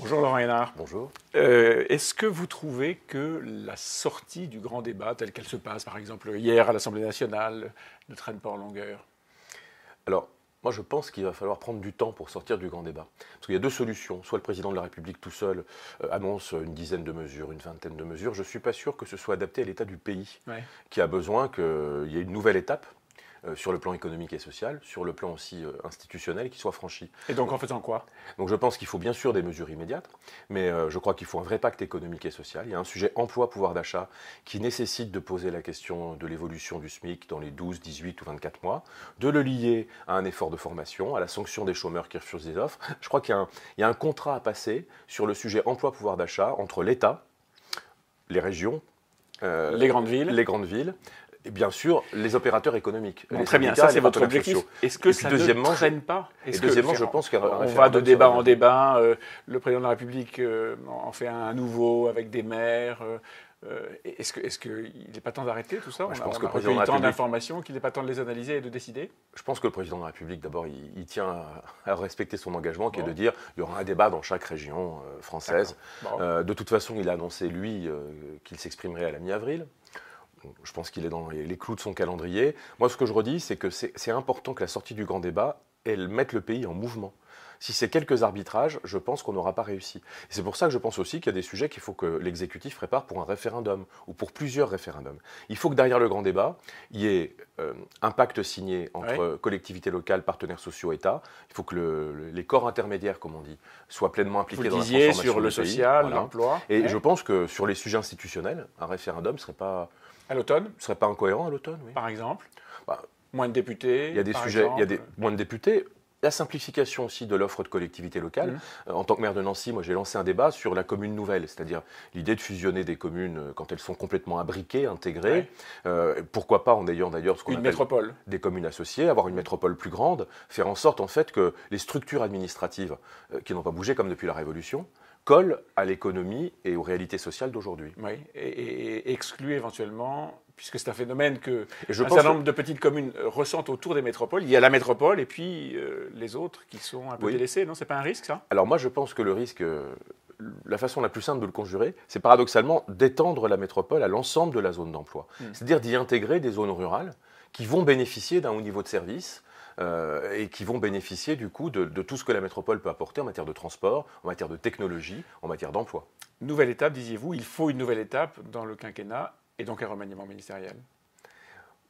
Bonjour Laurent Hénard. Bonjour. Euh, est-ce que vous trouvez que la sortie du grand débat, tel qu'elle se passe, par exemple hier à l'Assemblée nationale, ne traîne pas en longueur Alors, moi, je pense qu'il va falloir prendre du temps pour sortir du grand débat. Parce qu'il y a deux solutions. Soit le président de la République tout seul euh, annonce une dizaine de mesures, une vingtaine de mesures. Je ne suis pas sûr que ce soit adapté à l'état du pays, qui a besoin qu'il y ait une nouvelle étape euh, sur le plan économique et social, sur le plan aussi euh, institutionnel qui soit franchi. Et donc en faisant quoi Donc je pense qu'il faut bien sûr des mesures immédiates, mais euh, je crois qu'il faut un vrai pacte économique et social. Il y a un sujet emploi-pouvoir d'achat qui nécessite de poser la question de l'évolution du SMIC dans les 12, 18 ou 24 mois, de le lier à un effort de formation, à la sanction des chômeurs qui refusent des offres. Je crois qu'il y, a un contrat à passer sur le sujet emploi-pouvoir d'achat entre l'État, les régions, les grandes villes, les grandes villes et bien sûr les opérateurs économiques. très bien, ça c'est votre objectif. Est-ce que ça ne traîne pas je pense qu'on va de débat en débat. Euh, le président de la République euh, en fait un nouveau avec des maires. Euh, est-ce qu'il n'est pas temps d'arrêter tout ça Je pense que le président tant d'informations qu'il n'est pas temps de les analyser et de décider Je pense que le président de la République, d'abord, il, tient à, respecter son engagement, qui est de dire qu'il y aura un débat dans chaque région française. de toute façon, il a annoncé, lui, qu'il s'exprimerait à la mi-avril je pense qu'il est dans les clous de son calendrier. Moi, ce que je redis, c'est que c'est important que la sortie du grand débat, elle mette le pays en mouvement. Si c'est quelques arbitrages, je pense qu'on n'aura pas réussi. C'est pour ça que je pense aussi qu'il y a des sujets qu'il faut que l'exécutif prépare pour un référendum ou pour plusieurs référendums. Il faut que derrière le grand débat, il y ait euh, un pacte signé entre collectivités locales, partenaires sociaux, État. Il faut que les corps intermédiaires, comme on dit, soient pleinement impliqués dans la transformation sur le social, l'emploi. Et je pense que sur les sujets institutionnels, un référendum ne serait pas à l'automne serait pas incohérent à l'automne, oui. Par exemple. Bah, moins de députés. Il y a des sujets, il y a des moins de députés la simplification aussi de l'offre de collectivité locale. Mmh. Euh, en tant que maire de Nancy, moi j'ai lancé un débat sur la commune nouvelle, c'est-à-dire l'idée de fusionner des communes euh, quand elles sont complètement abriquées, intégrées. Euh, pourquoi pas en ayant d'ailleurs ce qu'on appelle des communes associées, avoir une métropole plus grande, faire en sorte en fait que les structures administratives qui n'ont pas bougé comme depuis la Révolution, collent à l'économie et aux réalités sociales d'aujourd'hui. Oui, et, exclure éventuellement puisque c'est un phénomène que je un certain nombre de petites communes ressentent autour des métropoles. Il y a la métropole et puis euh, les autres qui sont un peu délaissés. Non, c'est pas un risque ça Alors moi, je pense que le risque, euh, la façon la plus simple de le conjurer, c'est paradoxalement d'étendre la métropole à l'ensemble de la zone d'emploi. Hmm. C'est-à-dire d'y intégrer des zones rurales qui vont bénéficier d'un haut niveau de service, euh, et qui vont bénéficier du coup de, de, tout ce que la métropole peut apporter en matière de transport, en matière de technologie, en matière d'emploi. Nouvelle étape, disiez-vous, il faut une nouvelle étape dans le quinquennat et donc un remaniement ministériel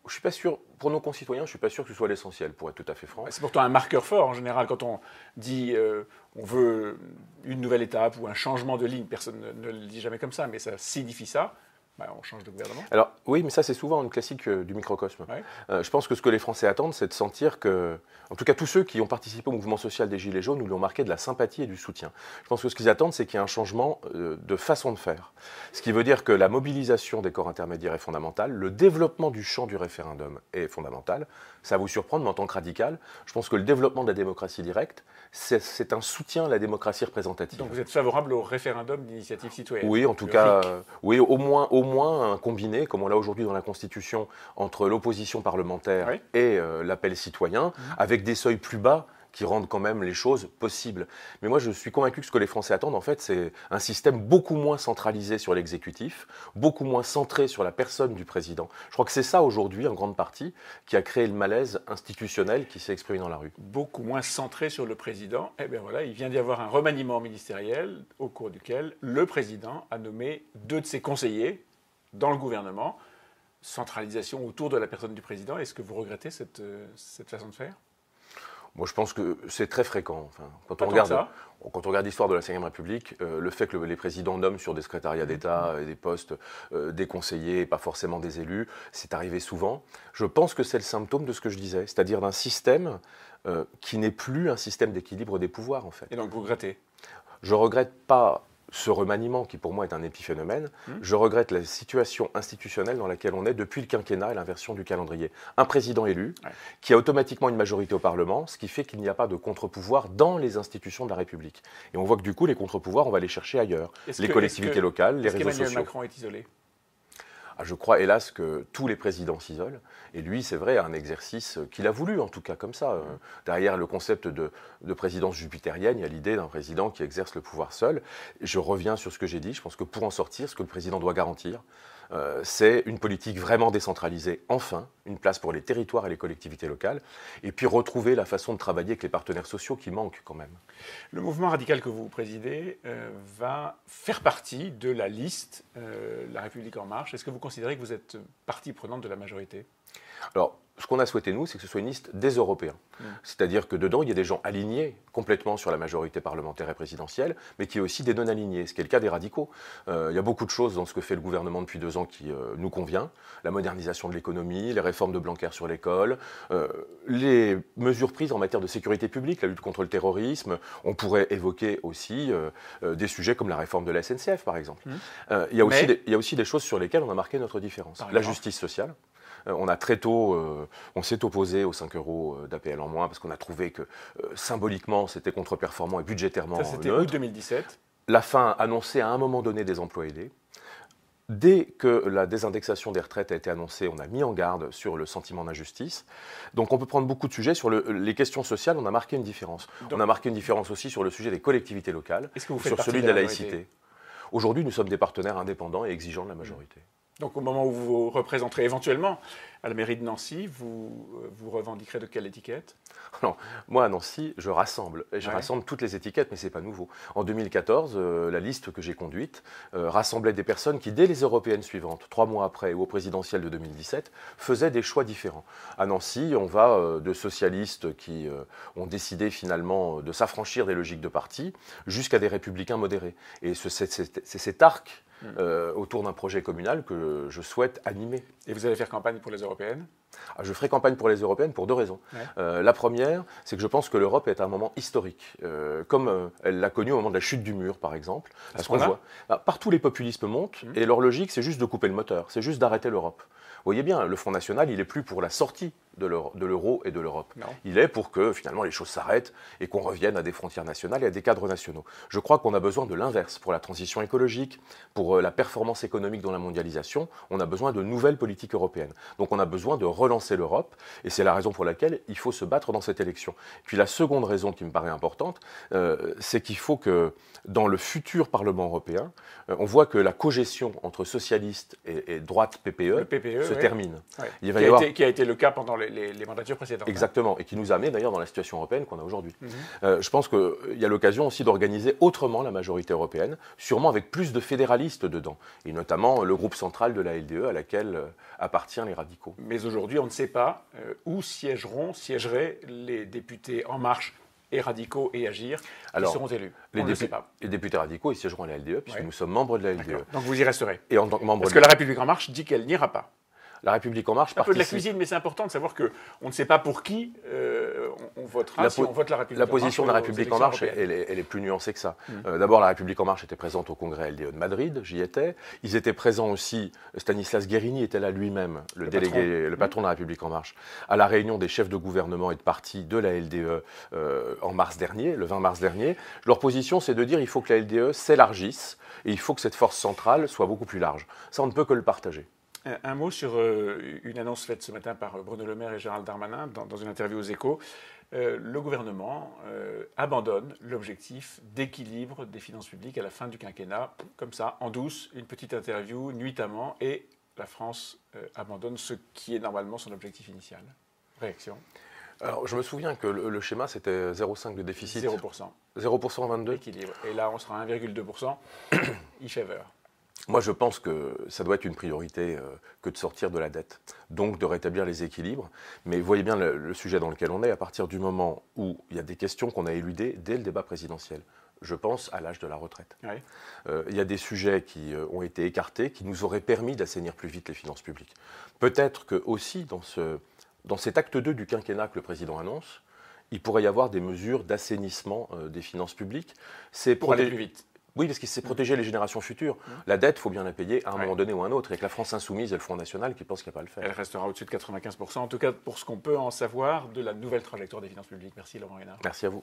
je suis pas sûr, pour nos concitoyens, je suis pas sûr que ce soit l'essentiel, pour être tout à fait franc. C'est pourtant un marqueur fort en général quand on dit euh, on veut une nouvelle étape ou un changement de ligne. Personne ne, le dit jamais comme ça, mais ça signifie ça. Bah, on change de gouvernement. Alors oui, mais ça c'est souvent une classique euh, du microcosme. Euh, je pense que ce que les Français attendent, c'est de sentir que, en tout cas tous ceux qui ont participé au mouvement social des Gilets jaunes, nous l'ont marqué de la sympathie et du soutien. Je pense que ce qu'ils attendent, c'est qu'il y ait un changement euh, de façon de faire. Ce qui veut dire que la mobilisation des corps intermédiaires est fondamentale, le développement du champ du référendum est fondamental. Ça va vous surprendre, mais en tant que radical, je pense que le développement de la démocratie directe, c'est un soutien à la démocratie représentative. Donc vous êtes favorable au référendum d'initiative citoyenne Oui, en tout cas, oui, au moins. Au au moins un combiné, comme on l'a aujourd'hui dans la Constitution, entre l'opposition parlementaire et euh, l'appel citoyen, mhm. avec des seuils plus bas qui rendent quand même les choses possibles. Mais moi, je suis convaincu que ce que les Français attendent, en fait, c'est un système beaucoup moins centralisé sur l'exécutif, beaucoup moins centré sur la personne du président. Je crois que c'est ça, aujourd'hui, en grande partie, qui a créé le malaise institutionnel qui s'est exprimé dans la rue. Beaucoup moins centré sur le président. Eh bien voilà, il vient d'y avoir un remaniement ministériel au cours duquel le président a nommé deux de ses conseillers, dans le gouvernement, centralisation autour de la personne du président. Est-ce que vous regrettez cette, euh, cette façon de faire moi, je pense que c'est très fréquent. quand, on regarde, quand, on regarde, l'histoire de la Ve République, euh, le fait que les présidents nomment sur des secrétariats mmh. d'État et euh, des postes des conseillers pas forcément des élus, c'est arrivé souvent. Je pense que c'est le symptôme de ce que je disais, c'est-à-dire d'un système qui n'est plus un système d'équilibre des pouvoirs, en fait. Et donc, vous regrettez Je regrette pas ce remaniement qui pour moi est un épiphénomène, hmm. je regrette la situation institutionnelle dans laquelle on est depuis le quinquennat et l'inversion du calendrier. Un président élu qui a automatiquement une majorité au Parlement, ce qui fait qu'il n'y a pas de contre-pouvoir dans les institutions de la République. Et on voit que du coup, les contre-pouvoirs, on va les chercher ailleurs. Les collectivités locales, les réseaux sociaux. Macron est isolé ah, je crois hélas que tous les présidents s'isolent. Et lui, c'est vrai, un exercice qu'il a voulu, en tout cas comme ça. Euh, derrière le concept de, de présidence jupitérienne, il y a l'idée d'un président qui exerce le pouvoir seul. Je reviens sur ce que j'ai dit, je pense que pour en sortir, ce que le président doit garantir, euh, c'est une politique vraiment décentralisée, enfin, une place pour les territoires et les collectivités locales, et puis retrouver la façon de travailler avec les partenaires sociaux qui manquent quand même. Le mouvement radical que vous présidez euh, va faire partie de la liste euh, La République en marche. Est-ce que vous considérez que vous êtes partie prenante de la majorité Alors, ce qu'on a souhaité, nous, c'est que ce soit une liste des Européens. Mm. C'est-à-dire que dedans, il y a des gens alignés complètement sur la majorité parlementaire et présidentielle, mais qui est aussi des non-alignés, ce qui est le cas des radicaux. Euh, il y a beaucoup de choses dans ce que fait le gouvernement depuis deux ans qui euh, nous convient. La modernisation de l'économie, les réformes de Blanquer sur l'école, euh, les mesures prises en matière de sécurité publique, la lutte contre le terrorisme. On pourrait évoquer aussi des sujets comme la réforme de la SNCF, par exemple. Mm. il, aussi il y a aussi des choses sur lesquelles on a marqué notre différence. La justice sociale. Euh, on a très tôt, euh, on s'est opposé aux 5 euros euh, d'APL en moins parce qu'on a trouvé que symboliquement c'était contre-performant et budgétairement. Ça c'était août 2017. La fin annoncée à un moment donné des emplois aidés. Dès que la désindexation des retraites a été annoncée, on a mis en garde sur le sentiment d'injustice. Donc on peut prendre beaucoup de sujets. Sur les questions sociales, on a marqué une différence. on a marqué une différence aussi sur le sujet des collectivités locales, sur celui de la laïcité. Aujourd'hui, nous sommes des partenaires indépendants et exigeants de la majorité. Donc au moment où vous vous représenterez éventuellement à la mairie de Nancy, vous euh, vous revendiquerez de quelle étiquette non, moi à Nancy, je rassemble. Je rassemble toutes les étiquettes, mais ce n'est pas nouveau. En 2014, euh, la liste que j'ai conduite euh, rassemblait des personnes qui, dès les européennes suivantes, trois mois après ou au présidentiel de 2017, faisaient des choix différents. À Nancy, on va de socialistes qui ont décidé finalement de s'affranchir des logiques de parti jusqu'à des républicains modérés. Et c'est cet arc euh, autour d'un projet communal que je souhaite animer. Et vous allez faire campagne pour les européennes ah, je ferai campagne pour les européennes pour deux raisons. Euh, la première, c'est que je pense que l'Europe est à un moment historique, euh, comme euh, elle l'a connu au moment de la chute du mur, par exemple. Parce qu'on voit, bah, partout les populismes montent, mhm. et leur logique, c'est juste de couper le moteur, c'est juste d'arrêter l'Europe. Vous voyez bien, le Front National, il n'est plus pour la sortie de l'euro et de l'Europe. Il est pour que finalement les choses s'arrêtent et qu'on revienne à des frontières nationales et à des cadres nationaux. Je crois qu'on a besoin de l'inverse pour la transition écologique, pour la performance économique dans la mondialisation. On a besoin de nouvelles politiques européennes. Donc on a besoin de relancer l'Europe, et c'est la raison pour laquelle il faut se battre dans cette élection. Puis la seconde raison qui me paraît importante, euh, c'est qu'il faut que dans le futur Parlement européen, euh, on voit que la cogestion entre socialistes et, droite PPE, e, se termine. Il qui, y a été, qui, a été, le cas pendant les, mandatures précédentes. Hein. Exactement, et qui nous amène d'ailleurs dans la situation européenne qu'on a aujourd'hui. Mhm. Euh, je pense qu'il y a l'occasion aussi d'organiser autrement la majorité européenne, sûrement avec plus de fédéralistes dedans, et notamment le groupe central de la LDE à laquelle appartiennent les radicaux. Mais aujourd'hui, on ne sait pas euh, où siégeront, siégeraient les députés En Marche et radicaux et agir qui seront élus. Les, députés radicaux, ils siégeront à la LDE puisque nous sommes membres de la LDE. Donc vous y resterez. Et en tant membre Parce que la République en marche dit qu'elle n'ira pas. La République en marche. un peu de la cuisine, mais c'est important de savoir que on ne sait pas pour qui euh, on, votera. La on vote la République. La position de la République en marche, elle est, plus nuancée que ça. Mm. Euh, d'abord, la République en marche était présente au congrès LDE de Madrid. J'y étais. Ils étaient présents aussi. Stanislas Guérini était là lui-même, le, délégué, le mm. patron de la République en marche, à la réunion des chefs de gouvernement et de parti de la LDE euh, en mars dernier, le 20 mars dernier. Leur position, c'est de dire il faut que la LDE s'élargisse et il faut que cette force centrale soit beaucoup plus large. Ça, on ne peut que le partager. Euh, un mot sur euh, une annonce faite ce matin par euh, Bruno Le Maire et Gérald Darmanin dans une interview aux échos. Le gouvernement abandonne l'objectif d'équilibre des finances publiques à la fin du quinquennat, comme ça, en douce, une petite interview nuitamment, et la France abandonne ce qui est normalement son objectif initial. Réaction alors, je me souviens que le, schéma, c'était 0,5 de déficit. 0%. 0% 22. Équilibre. Et là, on sera à 1,2%. e Moi, je pense que ça doit être une priorité euh, que de sortir de la dette, donc de rétablir les équilibres. Mais voyez bien le, sujet dans lequel on est, à partir du moment où il y a des questions qu'on a éludées dès le débat présidentiel je pense, à l'âge de la retraite. Euh, il y a des sujets qui euh, ont été écartés, qui nous auraient permis d'assainir plus vite les finances publiques. Peut-être que aussi, dans, cet acte 2 du quinquennat que le président annonce, il pourrait y avoir des mesures d'assainissement des finances publiques. C'est pour, aller plus vite. Oui, parce qu'il s'est mm. protégé les générations futures. Mm. La dette, il faut bien la payer à un moment donné ou à un autre. Et la France insoumise et le Front National qui pensent qu'il n'y a pas le faire. Elle restera au-dessus de 95%, en tout cas pour ce qu'on peut en savoir de la nouvelle trajectoire des finances publiques. Merci Laurent Hénard. Merci à vous.